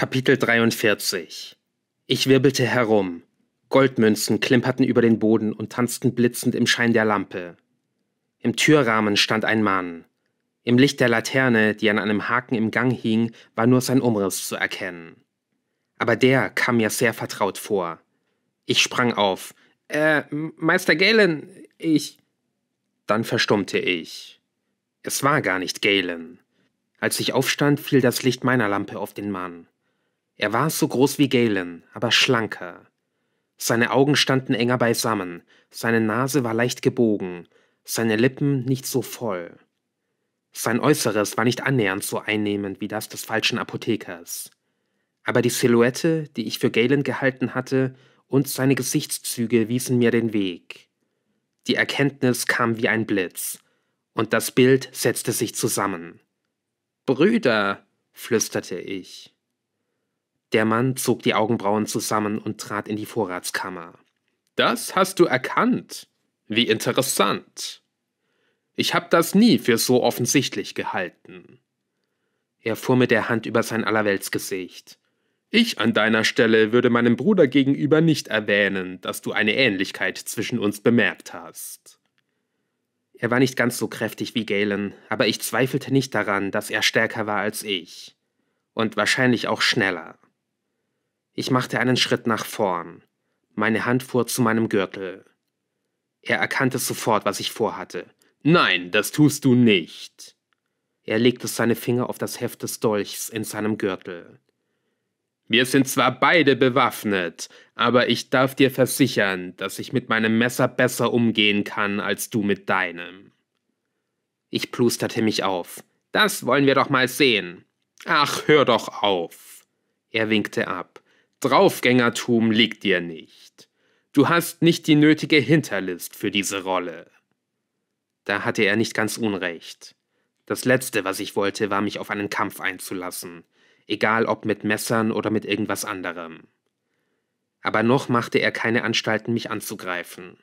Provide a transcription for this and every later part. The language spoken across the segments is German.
Kapitel 43 Ich wirbelte herum. Goldmünzen klimperten über den Boden und tanzten blitzend im Schein der Lampe. Im Türrahmen stand ein Mann. Im Licht der Laterne, die an einem Haken im Gang hing, war nur sein Umriss zu erkennen. Aber der kam mir sehr vertraut vor. Ich sprang auf. Äh, Meister Galen, ich. Dann verstummte ich. Es war gar nicht Galen. Als ich aufstand, fiel das Licht meiner Lampe auf den Mann. Er war so groß wie Galen, aber schlanker. Seine Augen standen enger beisammen, seine Nase war leicht gebogen, seine Lippen nicht so voll. Sein Äußeres war nicht annähernd so einnehmend wie das des falschen Apothekers. Aber die Silhouette, die ich für Galen gehalten hatte, und seine Gesichtszüge wiesen mir den Weg. Die Erkenntnis kam wie ein Blitz, und das Bild setzte sich zusammen. Brüder, flüsterte ich. Der Mann zog die Augenbrauen zusammen und trat in die Vorratskammer. Das hast du erkannt. Wie interessant. Ich habe das nie für so offensichtlich gehalten. Er fuhr mit der Hand über sein Allerweltsgesicht. Ich an deiner Stelle würde meinem Bruder gegenüber nicht erwähnen, dass du eine Ähnlichkeit zwischen uns bemerkt hast. Er war nicht ganz so kräftig wie Galen, aber ich zweifelte nicht daran, dass er stärker war als ich. Und wahrscheinlich auch schneller. Ich machte einen Schritt nach vorn. Meine Hand fuhr zu meinem Gürtel. Er erkannte sofort, was ich vorhatte. Nein, das tust du nicht. Er legte seine Finger auf das Heft des Dolchs in seinem Gürtel. Wir sind zwar beide bewaffnet, aber ich darf dir versichern, dass ich mit meinem Messer besser umgehen kann als du mit deinem. Ich plusterte mich auf. Das wollen wir doch mal sehen. Ach, hör doch auf. Er winkte ab. Draufgängertum liegt dir nicht. Du hast nicht die nötige Hinterlist für diese Rolle. Da hatte er nicht ganz Unrecht. Das Letzte, was ich wollte, war mich auf einen Kampf einzulassen, egal ob mit Messern oder mit irgendwas anderem. Aber noch machte er keine Anstalten, mich anzugreifen.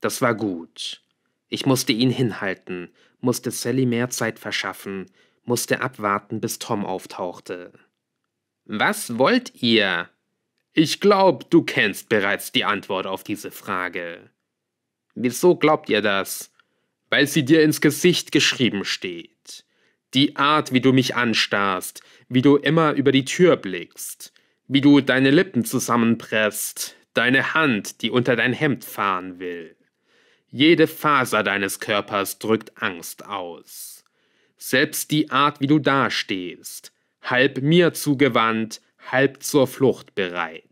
Das war gut. Ich musste ihn hinhalten, musste Sally mehr Zeit verschaffen, musste abwarten, bis Tom auftauchte. Was wollt ihr? Ich glaube, du kennst bereits die Antwort auf diese Frage. Wieso glaubt ihr das? Weil sie dir ins Gesicht geschrieben steht. Die Art, wie du mich anstarrst, wie du immer über die Tür blickst, wie du deine Lippen zusammenpresst, deine Hand, die unter dein Hemd fahren will. Jede Faser deines Körpers drückt Angst aus. Selbst die Art, wie du dastehst, halb mir zugewandt, halb zur Flucht bereit.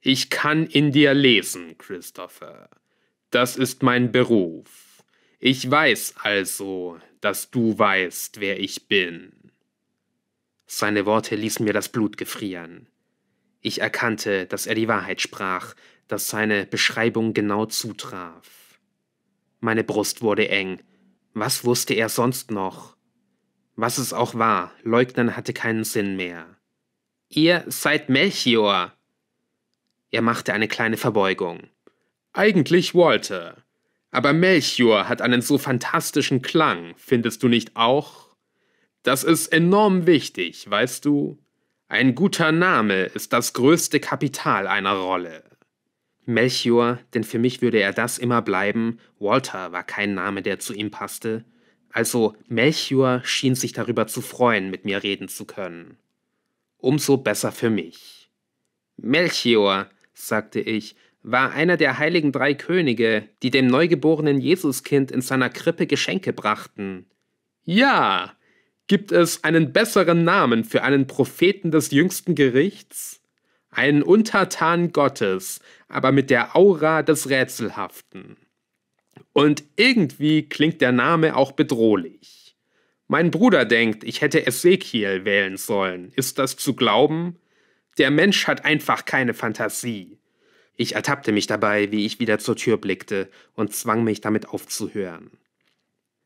Ich kann in dir lesen, Christopher. Das ist mein Beruf. Ich weiß also, dass du weißt, wer ich bin. Seine Worte ließen mir das Blut gefrieren. Ich erkannte, dass er die Wahrheit sprach, dass seine Beschreibung genau zutraf. Meine Brust wurde eng. Was wusste er sonst noch? Was es auch war, leugnen hatte keinen Sinn mehr. Ihr seid Melchior. Er machte eine kleine Verbeugung. Eigentlich Walter. Aber Melchior hat einen so fantastischen Klang, findest du nicht auch? Das ist enorm wichtig, weißt du? Ein guter Name ist das größte Kapital einer Rolle. Melchior, denn für mich würde er das immer bleiben, Walter war kein Name, der zu ihm passte, also Melchior schien sich darüber zu freuen, mit mir reden zu können umso besser für mich. Melchior, sagte ich, war einer der heiligen drei Könige, die dem neugeborenen Jesuskind in seiner Krippe Geschenke brachten. Ja, gibt es einen besseren Namen für einen Propheten des jüngsten Gerichts? Einen Untertan Gottes, aber mit der Aura des Rätselhaften. Und irgendwie klingt der Name auch bedrohlich. Mein Bruder denkt, ich hätte Ezekiel wählen sollen. Ist das zu glauben? Der Mensch hat einfach keine Fantasie. Ich ertappte mich dabei, wie ich wieder zur Tür blickte und zwang mich damit aufzuhören.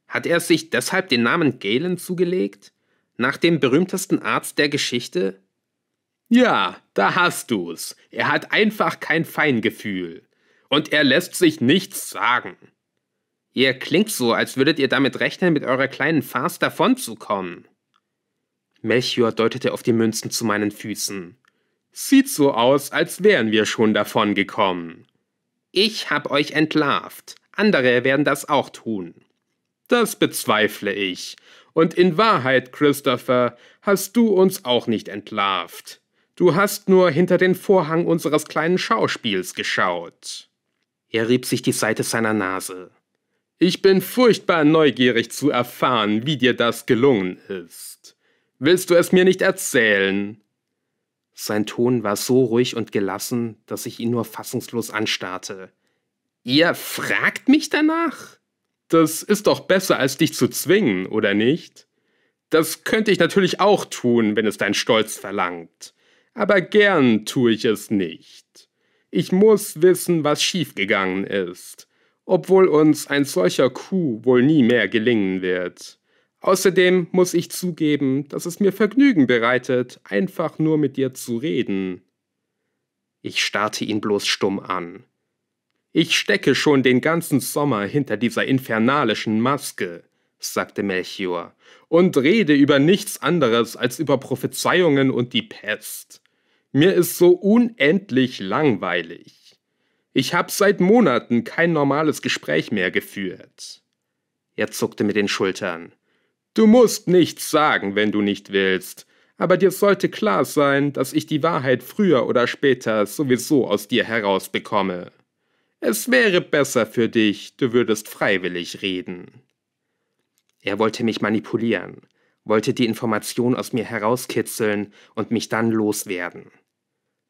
Hat er sich deshalb den Namen Galen zugelegt? Nach dem berühmtesten Arzt der Geschichte? Ja, da hast du's. Er hat einfach kein Feingefühl. Und er lässt sich nichts sagen. Ihr klingt so, als würdet ihr damit rechnen, mit eurer kleinen Farce davonzukommen. Melchior deutete auf die Münzen zu meinen Füßen. Sieht so aus, als wären wir schon davongekommen. Ich hab euch entlarvt. Andere werden das auch tun. Das bezweifle ich. Und in Wahrheit, Christopher, hast du uns auch nicht entlarvt. Du hast nur hinter den Vorhang unseres kleinen Schauspiels geschaut. Er rieb sich die Seite seiner Nase. Ich bin furchtbar neugierig zu erfahren, wie dir das gelungen ist. Willst du es mir nicht erzählen? Sein Ton war so ruhig und gelassen, dass ich ihn nur fassungslos anstarrte. Ihr fragt mich danach? Das ist doch besser, als dich zu zwingen, oder nicht? Das könnte ich natürlich auch tun, wenn es dein Stolz verlangt. Aber gern tue ich es nicht. Ich muss wissen, was schiefgegangen ist obwohl uns ein solcher Coup wohl nie mehr gelingen wird. Außerdem muss ich zugeben, dass es mir Vergnügen bereitet, einfach nur mit dir zu reden. Ich starrte ihn bloß stumm an. Ich stecke schon den ganzen Sommer hinter dieser infernalischen Maske, sagte Melchior, und rede über nichts anderes als über Prophezeiungen und die Pest. Mir ist so unendlich langweilig. Ich habe seit Monaten kein normales Gespräch mehr geführt. Er zuckte mit den Schultern. Du musst nichts sagen, wenn du nicht willst, aber dir sollte klar sein, dass ich die Wahrheit früher oder später sowieso aus dir herausbekomme. Es wäre besser für dich, du würdest freiwillig reden. Er wollte mich manipulieren, wollte die Information aus mir herauskitzeln und mich dann loswerden.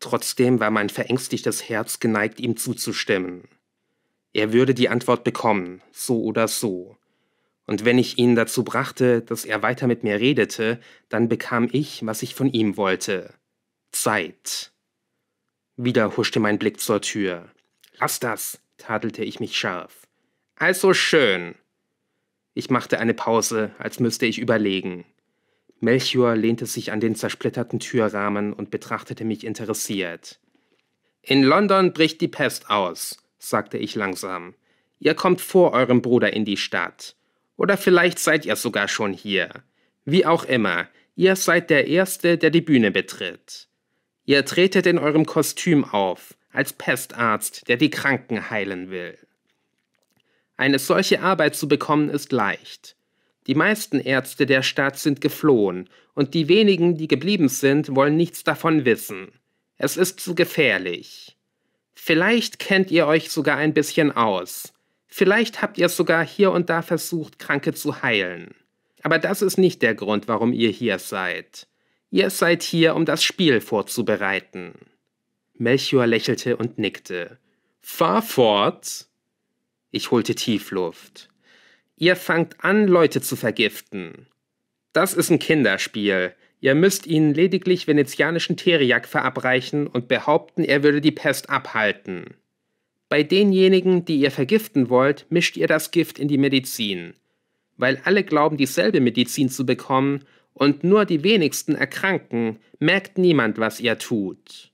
Trotzdem war mein verängstigtes Herz geneigt, ihm zuzustimmen. Er würde die Antwort bekommen, so oder so. Und wenn ich ihn dazu brachte, dass er weiter mit mir redete, dann bekam ich, was ich von ihm wollte. Zeit. Wieder huschte mein Blick zur Tür. Lass das, tadelte ich mich scharf. Also schön. Ich machte eine Pause, als müsste ich überlegen. Melchior lehnte sich an den zersplitterten Türrahmen und betrachtete mich interessiert. In London bricht die Pest aus, sagte ich langsam. Ihr kommt vor eurem Bruder in die Stadt. Oder vielleicht seid ihr sogar schon hier. Wie auch immer, ihr seid der Erste, der die Bühne betritt. Ihr tretet in eurem Kostüm auf, als Pestarzt, der die Kranken heilen will. Eine solche Arbeit zu bekommen ist leicht. Die meisten Ärzte der Stadt sind geflohen, und die wenigen, die geblieben sind, wollen nichts davon wissen. Es ist zu gefährlich. Vielleicht kennt ihr euch sogar ein bisschen aus. Vielleicht habt ihr sogar hier und da versucht, Kranke zu heilen. Aber das ist nicht der Grund, warum ihr hier seid. Ihr seid hier, um das Spiel vorzubereiten. Melchior lächelte und nickte. Fahr fort! Ich holte Tiefluft. Ihr fangt an, Leute zu vergiften. Das ist ein Kinderspiel. Ihr müsst ihnen lediglich venezianischen Teriak verabreichen und behaupten, er würde die Pest abhalten. Bei denjenigen, die ihr vergiften wollt, mischt ihr das Gift in die Medizin. Weil alle glauben, dieselbe Medizin zu bekommen und nur die wenigsten erkranken, merkt niemand, was ihr tut.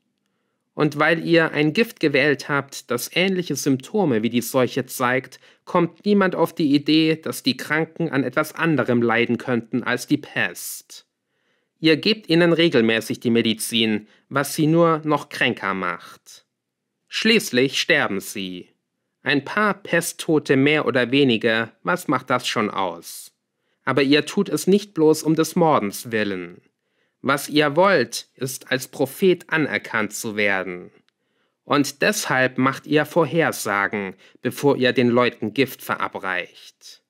Und weil ihr ein Gift gewählt habt, das ähnliche Symptome wie die Seuche zeigt, kommt niemand auf die Idee, dass die Kranken an etwas anderem leiden könnten als die Pest. Ihr gebt ihnen regelmäßig die Medizin, was sie nur noch kränker macht. Schließlich sterben sie. Ein paar Pesttote mehr oder weniger, was macht das schon aus? Aber ihr tut es nicht bloß um des Mordens willen. Was ihr wollt, ist als Prophet anerkannt zu werden. Und deshalb macht ihr Vorhersagen, bevor ihr den Leuten Gift verabreicht.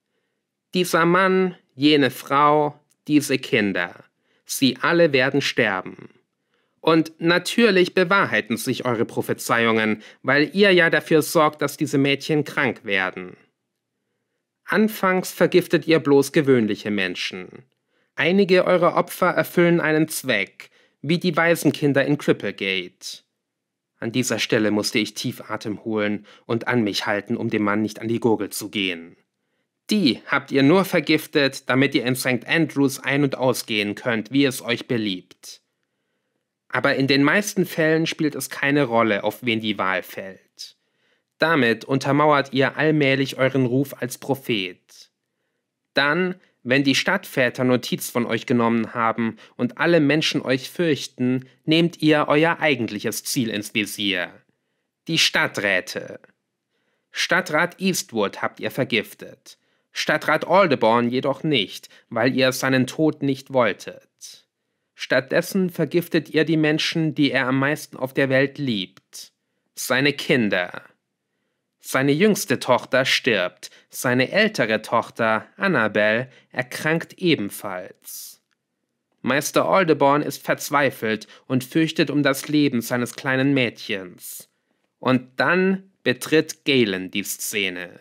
Dieser Mann, jene Frau, diese Kinder, sie alle werden sterben. Und natürlich bewahrheiten sich eure Prophezeiungen, weil ihr ja dafür sorgt, dass diese Mädchen krank werden. Anfangs vergiftet ihr bloß gewöhnliche Menschen. Einige eurer Opfer erfüllen einen Zweck, wie die Waisenkinder in Cripplegate. An dieser Stelle musste ich tief Atem holen und an mich halten, um dem Mann nicht an die Gurgel zu gehen. Die habt ihr nur vergiftet, damit ihr in St. Andrews ein- und ausgehen könnt, wie es euch beliebt. Aber in den meisten Fällen spielt es keine Rolle, auf wen die Wahl fällt. Damit untermauert ihr allmählich euren Ruf als Prophet. Dann wenn die Stadtväter Notiz von euch genommen haben und alle Menschen euch fürchten, nehmt ihr euer eigentliches Ziel ins Visier. Die Stadträte. Stadtrat Eastwood habt ihr vergiftet, Stadtrat Aldeborn jedoch nicht, weil ihr seinen Tod nicht wolltet. Stattdessen vergiftet ihr die Menschen, die er am meisten auf der Welt liebt, seine Kinder. Seine jüngste Tochter stirbt, seine ältere Tochter Annabel erkrankt ebenfalls. Meister Aldeborn ist verzweifelt und fürchtet um das Leben seines kleinen Mädchens. Und dann betritt Galen die Szene.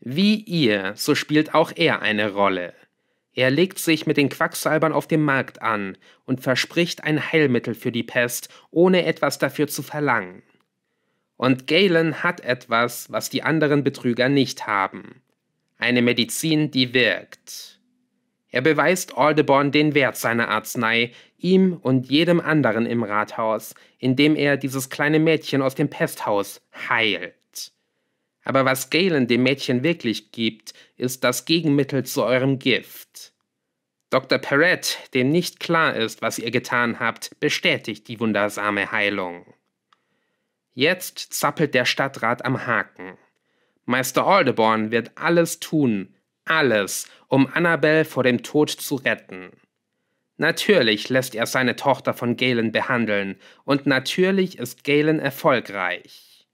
Wie ihr, so spielt auch er eine Rolle. Er legt sich mit den Quacksalbern auf dem Markt an und verspricht ein Heilmittel für die Pest, ohne etwas dafür zu verlangen. Und Galen hat etwas, was die anderen Betrüger nicht haben. Eine Medizin, die wirkt. Er beweist Aldeborn den Wert seiner Arznei, ihm und jedem anderen im Rathaus, indem er dieses kleine Mädchen aus dem Pesthaus heilt. Aber was Galen dem Mädchen wirklich gibt, ist das Gegenmittel zu eurem Gift. Dr. Perrett, dem nicht klar ist, was ihr getan habt, bestätigt die wundersame Heilung. Jetzt zappelt der Stadtrat am Haken. Meister Aldeborn wird alles tun, alles, um Annabel vor dem Tod zu retten. Natürlich lässt er seine Tochter von Galen behandeln und natürlich ist Galen erfolgreich.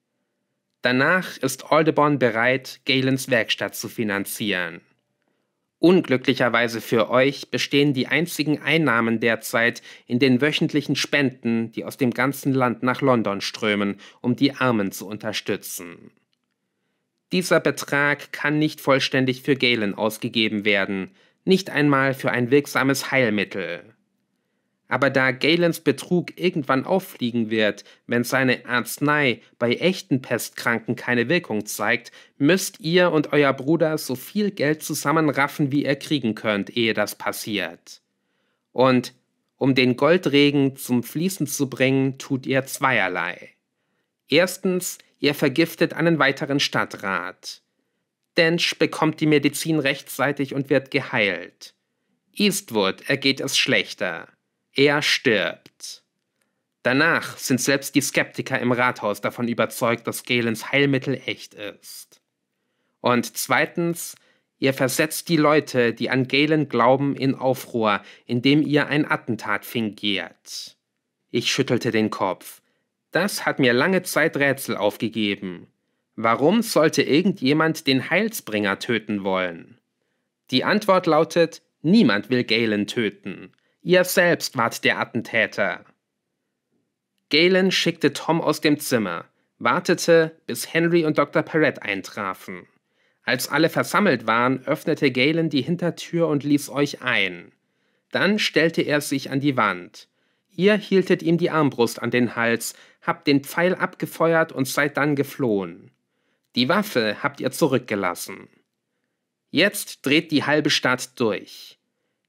Danach ist Aldeborn bereit, Galens Werkstatt zu finanzieren. Unglücklicherweise für euch bestehen die einzigen Einnahmen derzeit in den wöchentlichen Spenden, die aus dem ganzen Land nach London strömen, um die Armen zu unterstützen. Dieser Betrag kann nicht vollständig für Galen ausgegeben werden, nicht einmal für ein wirksames Heilmittel. Aber da Galens Betrug irgendwann auffliegen wird, wenn seine Arznei bei echten Pestkranken keine Wirkung zeigt, müsst ihr und euer Bruder so viel Geld zusammenraffen, wie ihr kriegen könnt, ehe das passiert. Und um den Goldregen zum Fließen zu bringen, tut ihr zweierlei. Erstens, ihr vergiftet einen weiteren Stadtrat. Dench bekommt die Medizin rechtzeitig und wird geheilt. Eastwood ergeht es schlechter. Er stirbt. Danach sind selbst die Skeptiker im Rathaus davon überzeugt, dass Galens Heilmittel echt ist. Und zweitens, ihr versetzt die Leute, die an Galen glauben, in Aufruhr, indem ihr ein Attentat fingiert. Ich schüttelte den Kopf. Das hat mir lange Zeit Rätsel aufgegeben. Warum sollte irgendjemand den Heilsbringer töten wollen? Die Antwort lautet, niemand will Galen töten. Ihr selbst wart der Attentäter. Galen schickte Tom aus dem Zimmer, wartete, bis Henry und Dr. Perrett eintrafen. Als alle versammelt waren, öffnete Galen die Hintertür und ließ euch ein. Dann stellte er sich an die Wand. Ihr hieltet ihm die Armbrust an den Hals, habt den Pfeil abgefeuert und seid dann geflohen. Die Waffe habt ihr zurückgelassen. Jetzt dreht die halbe Stadt durch.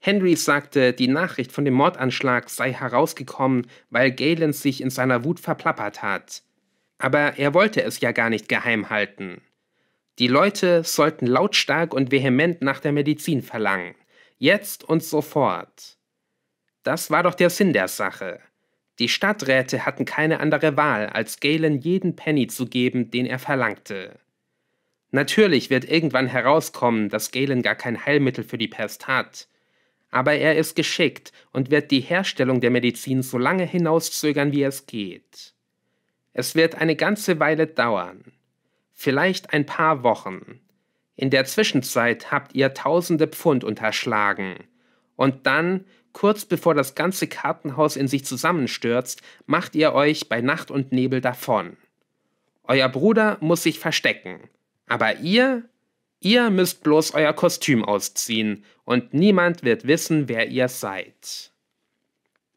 Henry sagte, die Nachricht von dem Mordanschlag sei herausgekommen, weil Galen sich in seiner Wut verplappert hat. Aber er wollte es ja gar nicht geheim halten. Die Leute sollten lautstark und vehement nach der Medizin verlangen. Jetzt und sofort. Das war doch der Sinn der Sache. Die Stadträte hatten keine andere Wahl, als Galen jeden Penny zu geben, den er verlangte. Natürlich wird irgendwann herauskommen, dass Galen gar kein Heilmittel für die Pest hat aber er ist geschickt und wird die Herstellung der Medizin so lange hinauszögern, wie es geht. Es wird eine ganze Weile dauern, vielleicht ein paar Wochen. In der Zwischenzeit habt ihr tausende Pfund unterschlagen. Und dann, kurz bevor das ganze Kartenhaus in sich zusammenstürzt, macht ihr euch bei Nacht und Nebel davon. Euer Bruder muss sich verstecken, aber ihr Ihr müsst bloß euer Kostüm ausziehen und niemand wird wissen, wer ihr seid.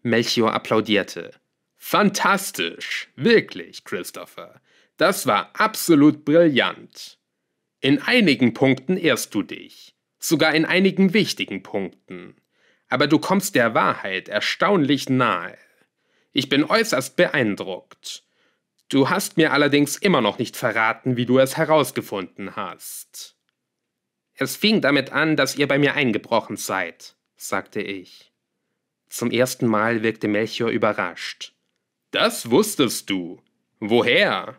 Melchior applaudierte. Fantastisch! Wirklich, Christopher. Das war absolut brillant. In einigen Punkten irrst du dich. Sogar in einigen wichtigen Punkten. Aber du kommst der Wahrheit erstaunlich nahe. Ich bin äußerst beeindruckt. Du hast mir allerdings immer noch nicht verraten, wie du es herausgefunden hast. Es fing damit an, dass ihr bei mir eingebrochen seid, sagte ich. Zum ersten Mal wirkte Melchior überrascht. Das wusstest du. Woher?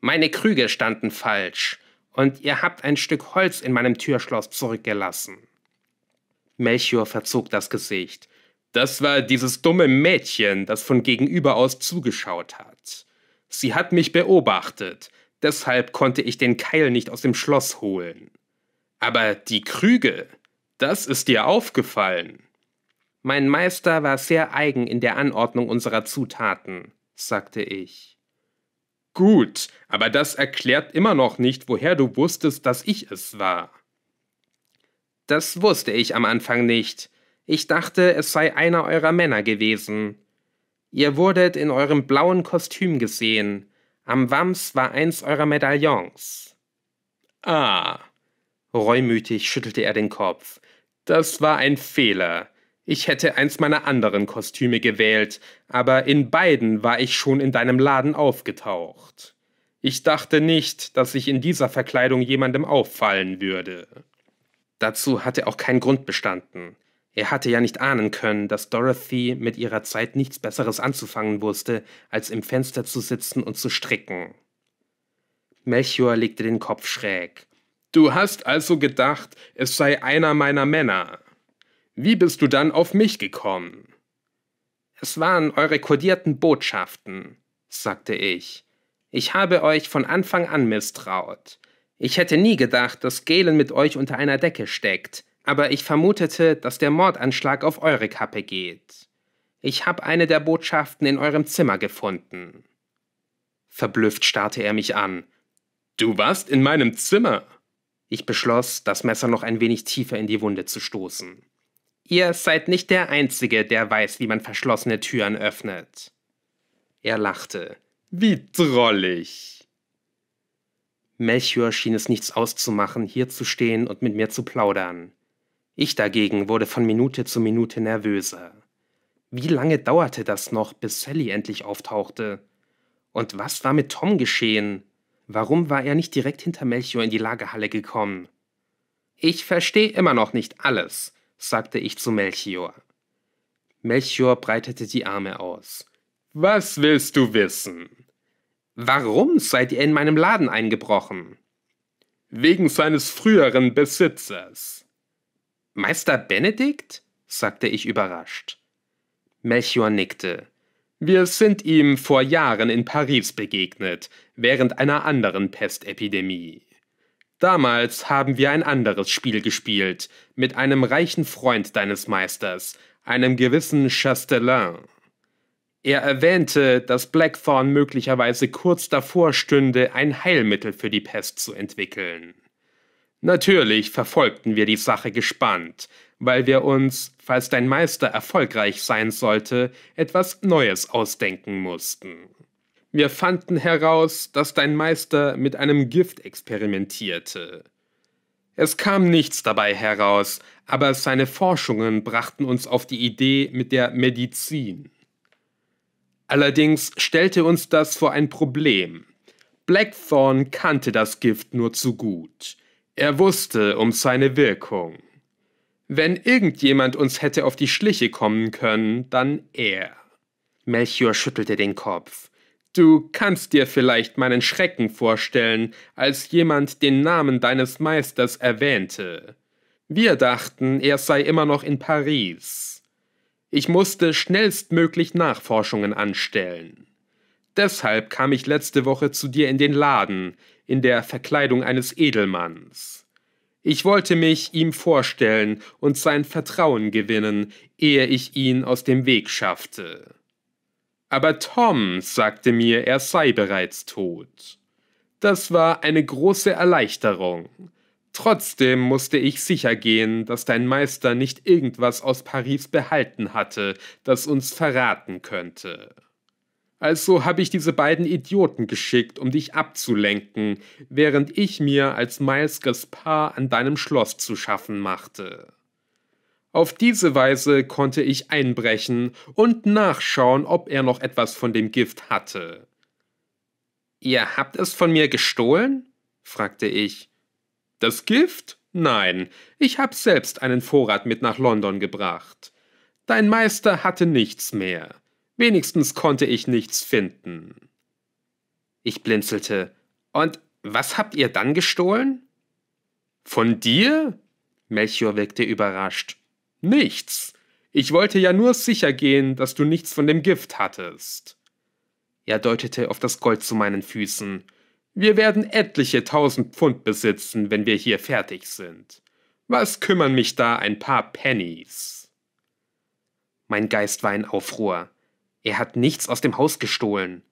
Meine Krüge standen falsch, und ihr habt ein Stück Holz in meinem Türschloss zurückgelassen. Melchior verzog das Gesicht. Das war dieses dumme Mädchen, das von gegenüber aus zugeschaut hat. Sie hat mich beobachtet, deshalb konnte ich den Keil nicht aus dem Schloss holen. Aber die Krüge, das ist dir aufgefallen. Mein Meister war sehr eigen in der Anordnung unserer Zutaten, sagte ich. Gut, aber das erklärt immer noch nicht, woher du wusstest, dass ich es war. Das wusste ich am Anfang nicht. Ich dachte, es sei einer eurer Männer gewesen. Ihr wurdet in eurem blauen Kostüm gesehen. Am Wams war eins eurer Medaillons. Ah, Reumütig schüttelte er den Kopf. Das war ein Fehler. Ich hätte eins meiner anderen Kostüme gewählt, aber in beiden war ich schon in deinem Laden aufgetaucht. Ich dachte nicht, dass ich in dieser Verkleidung jemandem auffallen würde. Dazu hatte auch kein Grund bestanden. Er hatte ja nicht ahnen können, dass Dorothy mit ihrer Zeit nichts Besseres anzufangen wusste, als im Fenster zu sitzen und zu stricken. Melchior legte den Kopf schräg Du hast also gedacht, es sei einer meiner Männer. Wie bist du dann auf mich gekommen? Es waren eure kodierten Botschaften, sagte ich. Ich habe euch von Anfang an misstraut. Ich hätte nie gedacht, dass Galen mit euch unter einer Decke steckt, aber ich vermutete, dass der Mordanschlag auf eure Kappe geht. Ich habe eine der Botschaften in eurem Zimmer gefunden. Verblüfft starrte er mich an. Du warst in meinem Zimmer. Ich beschloss, das Messer noch ein wenig tiefer in die Wunde zu stoßen. Ihr seid nicht der Einzige, der weiß, wie man verschlossene Türen öffnet. Er lachte. Wie drollig. Melchior schien es nichts auszumachen, hier zu stehen und mit mir zu plaudern. Ich dagegen wurde von Minute zu Minute nervöser. Wie lange dauerte das noch, bis Sally endlich auftauchte? Und was war mit Tom geschehen? Warum war er nicht direkt hinter Melchior in die Lagerhalle gekommen? Ich verstehe immer noch nicht alles, sagte ich zu Melchior. Melchior breitete die Arme aus. Was willst du wissen? Warum seid ihr in meinem Laden eingebrochen? Wegen seines früheren Besitzers. Meister Benedikt? sagte ich überrascht. Melchior nickte. Wir sind ihm vor Jahren in Paris begegnet, während einer anderen Pestepidemie. Damals haben wir ein anderes Spiel gespielt, mit einem reichen Freund deines Meisters, einem gewissen Chastelin. Er erwähnte, dass Blackthorn möglicherweise kurz davor stünde, ein Heilmittel für die Pest zu entwickeln. Natürlich verfolgten wir die Sache gespannt, weil wir uns, falls dein Meister erfolgreich sein sollte, etwas Neues ausdenken mussten. Wir fanden heraus, dass dein Meister mit einem Gift experimentierte. Es kam nichts dabei heraus, aber seine Forschungen brachten uns auf die Idee mit der Medizin. Allerdings stellte uns das vor ein Problem. Blackthorn kannte das Gift nur zu gut. Er wusste um seine Wirkung. Wenn irgendjemand uns hätte auf die Schliche kommen können, dann er. Melchior schüttelte den Kopf. Du kannst dir vielleicht meinen Schrecken vorstellen, als jemand den Namen deines Meisters erwähnte. Wir dachten, er sei immer noch in Paris. Ich musste schnellstmöglich Nachforschungen anstellen. Deshalb kam ich letzte Woche zu dir in den Laden, in der Verkleidung eines Edelmanns. Ich wollte mich ihm vorstellen und sein Vertrauen gewinnen, ehe ich ihn aus dem Weg schaffte. Aber Tom sagte mir, er sei bereits tot. Das war eine große Erleichterung. Trotzdem musste ich sicher gehen, dass dein Meister nicht irgendwas aus Paris behalten hatte, das uns verraten könnte. Also habe ich diese beiden Idioten geschickt, um dich abzulenken, während ich mir als Miles Gaspar an deinem Schloss zu schaffen machte. Auf diese Weise konnte ich einbrechen und nachschauen, ob er noch etwas von dem Gift hatte. Ihr habt es von mir gestohlen? fragte ich. Das Gift? Nein, ich hab selbst einen Vorrat mit nach London gebracht. Dein Meister hatte nichts mehr. Wenigstens konnte ich nichts finden. Ich blinzelte. Und was habt ihr dann gestohlen? Von dir? Melchior wirkte überrascht. Nichts. Ich wollte ja nur sicher gehen, dass du nichts von dem Gift hattest. Er deutete auf das Gold zu meinen Füßen. Wir werden etliche tausend Pfund besitzen, wenn wir hier fertig sind. Was kümmern mich da ein paar Pennies? Mein Geist war in Aufruhr. Er hat nichts aus dem Haus gestohlen.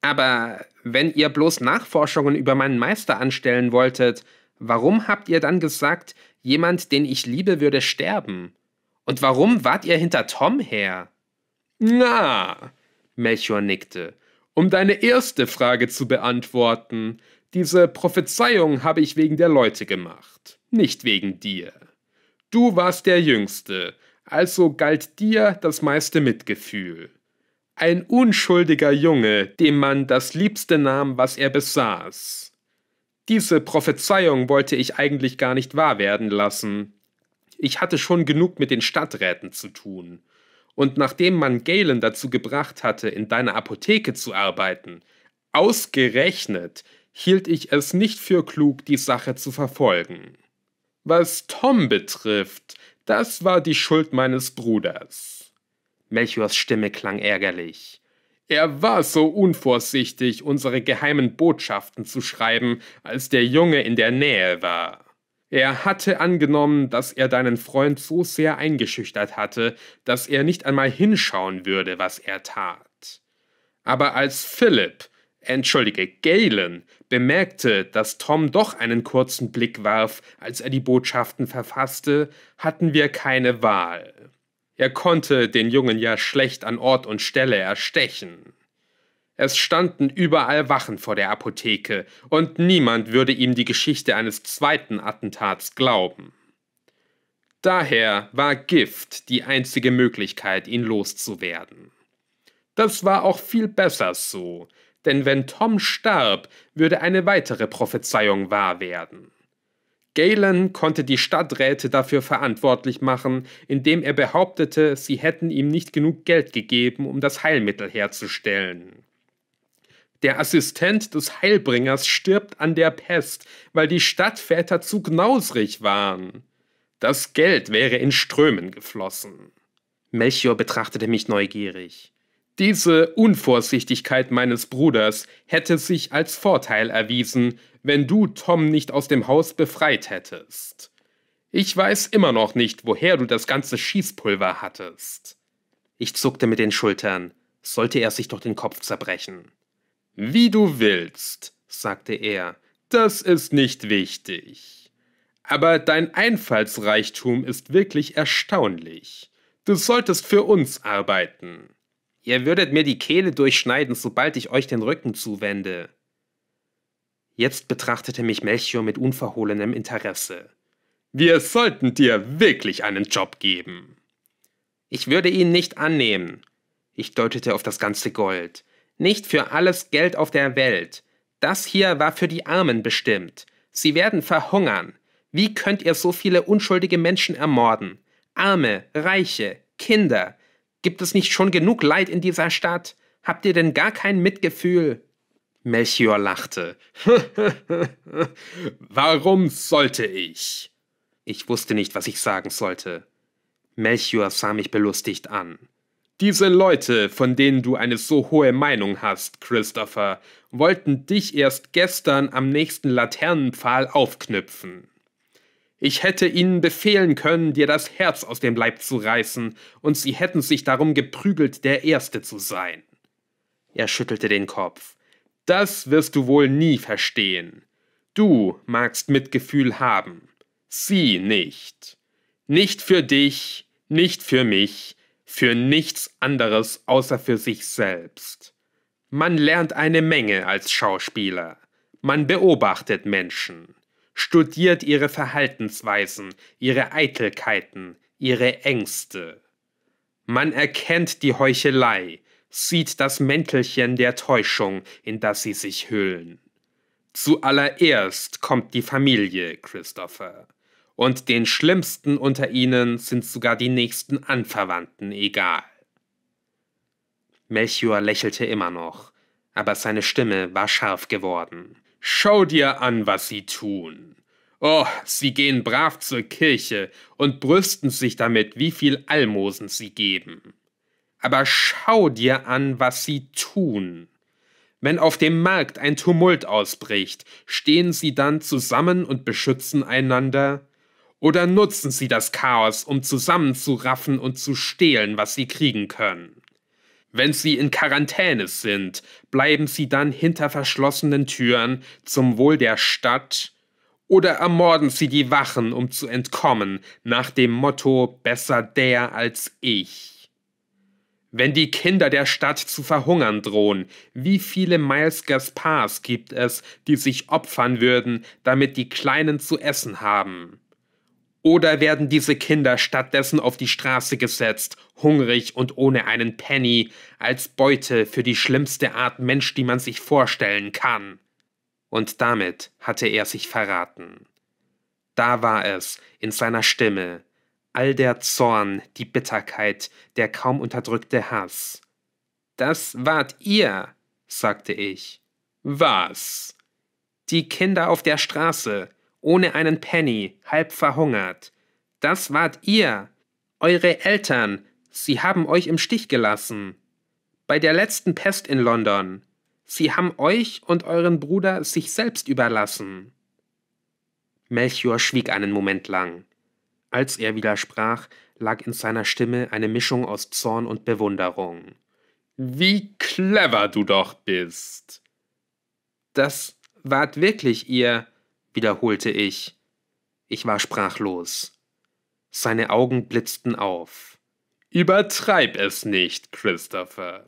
Aber wenn ihr bloß Nachforschungen über meinen Meister anstellen wolltet, warum habt ihr dann gesagt, jemand, den ich liebe, würde sterben? Und warum wart ihr hinter Tom her? Na, Melchior nickte. Um deine erste Frage zu beantworten, diese Prophezeiung habe ich wegen der Leute gemacht, nicht wegen dir. Du warst der Jüngste, also galt dir das meiste Mitgefühl ein unschuldiger Junge, dem man das Liebste nahm, was er besaß. Diese Prophezeiung wollte ich eigentlich gar nicht wahr werden lassen. Ich hatte schon genug mit den Stadträten zu tun. Und nachdem man Galen dazu gebracht hatte, in deiner Apotheke zu arbeiten, ausgerechnet hielt ich es nicht für klug, die Sache zu verfolgen. Was Tom betrifft, das war die Schuld meines Bruders. Melchiors Stimme klang ärgerlich. Er war so unvorsichtig, unsere geheimen Botschaften zu schreiben, als der Junge in der Nähe war. Er hatte angenommen, dass er deinen Freund so sehr eingeschüchtert hatte, dass er nicht einmal hinschauen würde, was er tat. Aber als Philipp, entschuldige, Galen, bemerkte, dass Tom doch einen kurzen Blick warf, als er die Botschaften verfasste, hatten wir keine Wahl. Er konnte den Jungen ja schlecht an Ort und Stelle erstechen. Es standen überall Wachen vor der Apotheke, und niemand würde ihm die Geschichte eines zweiten Attentats glauben. Daher war Gift die einzige Möglichkeit, ihn loszuwerden. Das war auch viel besser so, denn wenn Tom starb, würde eine weitere Prophezeiung wahr werden. Galen konnte die Stadträte dafür verantwortlich machen, indem er behauptete, sie hätten ihm nicht genug Geld gegeben, um das Heilmittel herzustellen. Der Assistent des Heilbringers stirbt an der Pest, weil die Stadtväter zu gnausrig waren. Das Geld wäre in Strömen geflossen. Melchior betrachtete mich neugierig. Diese Unvorsichtigkeit meines Bruders hätte sich als Vorteil erwiesen, wenn du Tom nicht aus dem Haus befreit hättest. Ich weiß immer noch nicht, woher du das ganze Schießpulver hattest. Ich zuckte mit den Schultern, sollte er sich doch den Kopf zerbrechen. Wie du willst, sagte er, das ist nicht wichtig. Aber dein Einfallsreichtum ist wirklich erstaunlich. Du solltest für uns arbeiten. Ihr würdet mir die Kehle durchschneiden, sobald ich euch den Rücken zuwende. Jetzt betrachtete mich Melchior mit unverhohlenem Interesse. Wir sollten dir wirklich einen Job geben. Ich würde ihn nicht annehmen. Ich deutete auf das ganze Gold. Nicht für alles Geld auf der Welt. Das hier war für die Armen bestimmt. Sie werden verhungern. Wie könnt ihr so viele unschuldige Menschen ermorden? Arme, Reiche, Kinder. Gibt es nicht schon genug Leid in dieser Stadt? Habt ihr denn gar kein Mitgefühl? Melchior lachte. Warum sollte ich? Ich wusste nicht, was ich sagen sollte. Melchior sah mich belustigt an. Diese Leute, von denen du eine so hohe Meinung hast, Christopher, wollten dich erst gestern am nächsten Laternenpfahl aufknüpfen. Ich hätte ihnen befehlen können, dir das Herz aus dem Leib zu reißen, und sie hätten sich darum geprügelt, der Erste zu sein. Er schüttelte den Kopf. Das wirst du wohl nie verstehen. Du magst Mitgefühl haben, sie nicht. Nicht für dich, nicht für mich, für nichts anderes außer für sich selbst. Man lernt eine Menge als Schauspieler. Man beobachtet Menschen, studiert ihre Verhaltensweisen, ihre Eitelkeiten, ihre Ängste. Man erkennt die Heuchelei, sieht das Mäntelchen der Täuschung, in das sie sich hüllen. Zuallererst kommt die Familie, Christopher. Und den schlimmsten unter ihnen sind sogar die nächsten Anverwandten egal. Melchior lächelte immer noch, aber seine Stimme war scharf geworden. Schau dir an, was sie tun. Oh, sie gehen brav zur Kirche und brüsten sich damit, wie viel Almosen sie geben aber schau dir an, was sie tun. Wenn auf dem Markt ein Tumult ausbricht, stehen sie dann zusammen und beschützen einander? Oder nutzen sie das Chaos, um zusammenzuraffen und zu stehlen, was sie kriegen können? Wenn sie in Quarantäne sind, bleiben sie dann hinter verschlossenen Türen zum Wohl der Stadt? Oder ermorden sie die Wachen, um zu entkommen, nach dem Motto besser der als ich? Wenn die Kinder der Stadt zu verhungern drohen, wie viele Miles Gaspars gibt es, die sich opfern würden, damit die Kleinen zu essen haben? Oder werden diese Kinder stattdessen auf die Straße gesetzt, hungrig und ohne einen Penny, als Beute für die schlimmste Art Mensch, die man sich vorstellen kann? Und damit hatte er sich verraten. Da war es in seiner Stimme, all der Zorn, die Bitterkeit, der kaum unterdrückte Hass. Das wart ihr, sagte ich. Was? Die Kinder auf der Straße, ohne einen Penny, halb verhungert. Das wart ihr. Eure Eltern, sie haben euch im Stich gelassen. Bei der letzten Pest in London, sie haben euch und euren Bruder sich selbst überlassen. Melchior schwieg einen Moment lang. Als er widersprach, lag in seiner Stimme eine Mischung aus Zorn und Bewunderung. Wie clever du doch bist. Das wart wirklich ihr, wiederholte ich. Ich war sprachlos. Seine Augen blitzten auf. Übertreib es nicht, Christopher.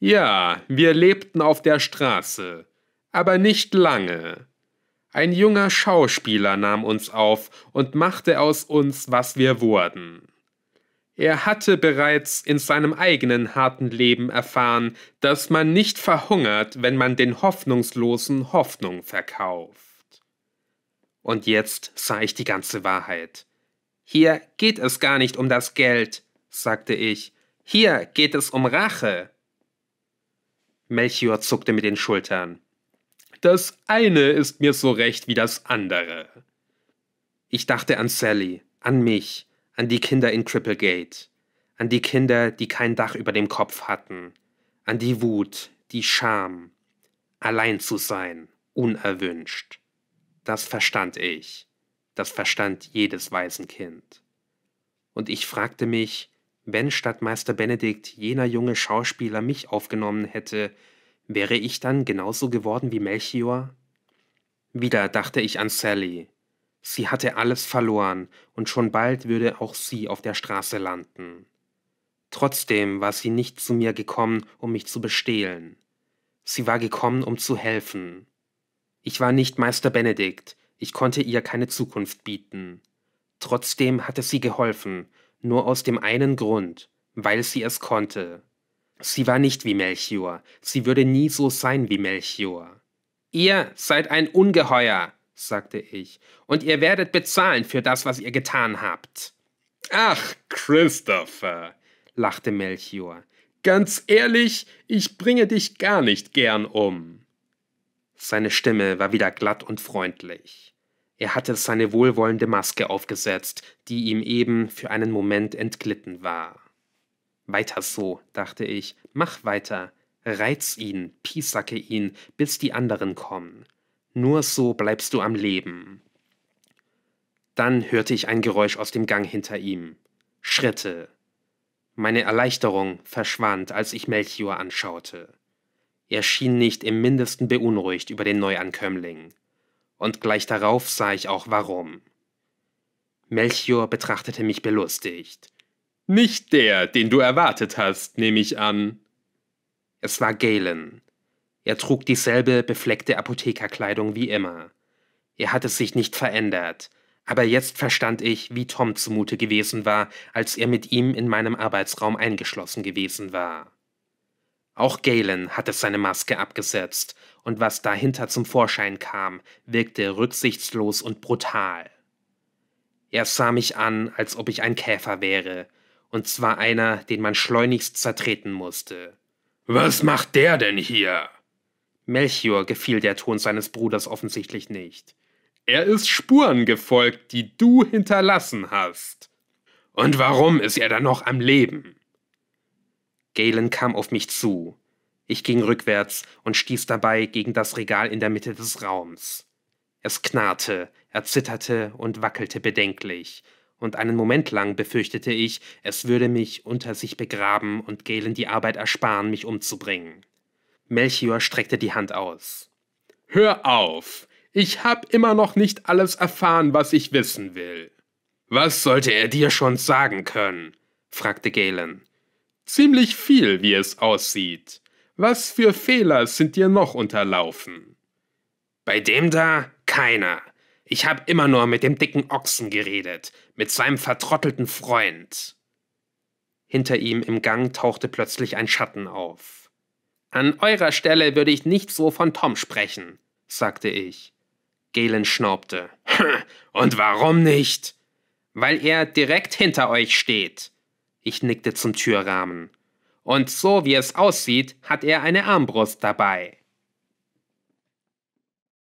Ja, wir lebten auf der Straße, aber nicht lange. Ein junger Schauspieler nahm uns auf und machte aus uns, was wir wurden. Er hatte bereits in seinem eigenen harten Leben erfahren, dass man nicht verhungert, wenn man den Hoffnungslosen Hoffnung verkauft. Und jetzt sah ich die ganze Wahrheit. Hier geht es gar nicht um das Geld, sagte ich, hier geht es um Rache. Melchior zuckte mit den Schultern. Das eine ist mir so recht wie das andere. Ich dachte an Sally, an mich, an die Kinder in Cripplegate, an die Kinder, die kein Dach über dem Kopf hatten, an die Wut, die Scham, allein zu sein, unerwünscht. Das verstand ich, das verstand jedes Waisenkind. Und ich fragte mich, wenn statt Meister Benedikt jener junge Schauspieler mich aufgenommen hätte, Wäre ich dann genauso geworden wie Melchior? Wieder dachte ich an Sally. Sie hatte alles verloren und schon bald würde auch sie auf der Straße landen. Trotzdem war sie nicht zu mir gekommen, um mich zu bestehlen. Sie war gekommen, um zu helfen. Ich war nicht Meister Benedikt, ich konnte ihr keine Zukunft bieten. Trotzdem hatte sie geholfen, nur aus dem einen Grund, weil sie es konnte. Sie war nicht wie Melchior, sie würde nie so sein wie Melchior. Ihr seid ein Ungeheuer, sagte ich, und ihr werdet bezahlen für das, was ihr getan habt. Ach, Christopher, lachte Melchior, ganz ehrlich, ich bringe dich gar nicht gern um. Seine Stimme war wieder glatt und freundlich. Er hatte seine wohlwollende Maske aufgesetzt, die ihm eben für einen Moment entglitten war. Weiter so, dachte ich, mach weiter, reiz ihn, piesacke ihn, bis die anderen kommen. Nur so bleibst du am Leben. Dann hörte ich ein Geräusch aus dem Gang hinter ihm. Schritte. Meine Erleichterung verschwand, als ich Melchior anschaute. Er schien nicht im mindesten beunruhigt über den Neuankömmling. Und gleich darauf sah ich auch warum. Melchior betrachtete mich belustigt. Nicht der, den du erwartet hast, nehme ich an. Es war Galen. Er trug dieselbe befleckte Apothekerkleidung wie immer. Er hatte sich nicht verändert, aber jetzt verstand ich, wie Tom zumute gewesen war, als er mit ihm in meinem Arbeitsraum eingeschlossen gewesen war. Auch Galen hatte seine Maske abgesetzt, und was dahinter zum Vorschein kam, wirkte rücksichtslos und brutal. Er sah mich an, als ob ich ein Käfer wäre, und zwar einer, den man schleunigst zertreten musste. Was macht der denn hier? Melchior gefiel der Ton seines Bruders offensichtlich nicht. Er ist Spuren gefolgt, die du hinterlassen hast. Und warum ist er dann noch am Leben? Galen kam auf mich zu. Ich ging rückwärts und stieß dabei gegen das Regal in der Mitte des Raums. Es knarrte, er zitterte und wackelte bedenklich, und einen Moment lang befürchtete ich, es würde mich unter sich begraben und Galen die Arbeit ersparen, mich umzubringen. Melchior streckte die Hand aus. Hör auf! Ich hab immer noch nicht alles erfahren, was ich wissen will. Was sollte er dir schon sagen können? fragte Galen. Ziemlich viel, wie es aussieht. Was für Fehler sind dir noch unterlaufen? Bei dem da keiner. Ich habe immer nur mit dem dicken Ochsen geredet, mit seinem vertrottelten Freund. Hinter ihm im Gang tauchte plötzlich ein Schatten auf. An eurer Stelle würde ich nicht so von Tom sprechen, sagte ich. Galen schnaubte. Und warum nicht? Weil er direkt hinter euch steht. Ich nickte zum Türrahmen. Und so wie es aussieht, hat er eine Armbrust dabei.